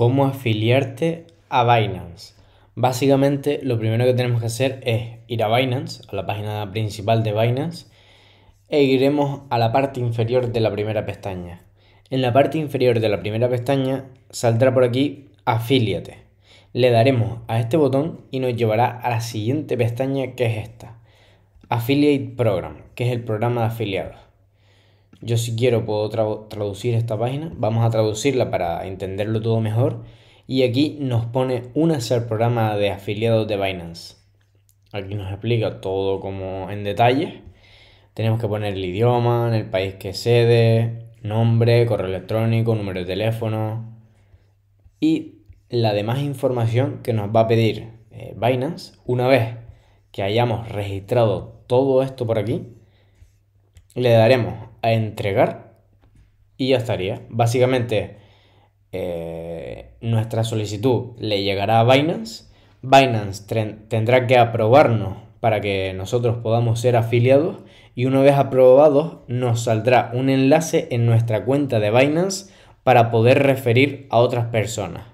cómo afiliarte a Binance. Básicamente lo primero que tenemos que hacer es ir a Binance, a la página principal de Binance, e iremos a la parte inferior de la primera pestaña. En la parte inferior de la primera pestaña saldrá por aquí Afíliate. Le daremos a este botón y nos llevará a la siguiente pestaña que es esta, Affiliate Program, que es el programa de afiliados. Yo si quiero puedo traducir esta página. Vamos a traducirla para entenderlo todo mejor. Y aquí nos pone un hacer programa de afiliados de Binance. Aquí nos explica todo como en detalle. Tenemos que poner el idioma, el país que cede, nombre, correo electrónico, número de teléfono y la demás información que nos va a pedir eh, Binance una vez que hayamos registrado todo esto por aquí, le daremos a entregar y ya estaría. Básicamente, eh, nuestra solicitud le llegará a Binance. Binance tendrá que aprobarnos para que nosotros podamos ser afiliados y una vez aprobados nos saldrá un enlace en nuestra cuenta de Binance para poder referir a otras personas.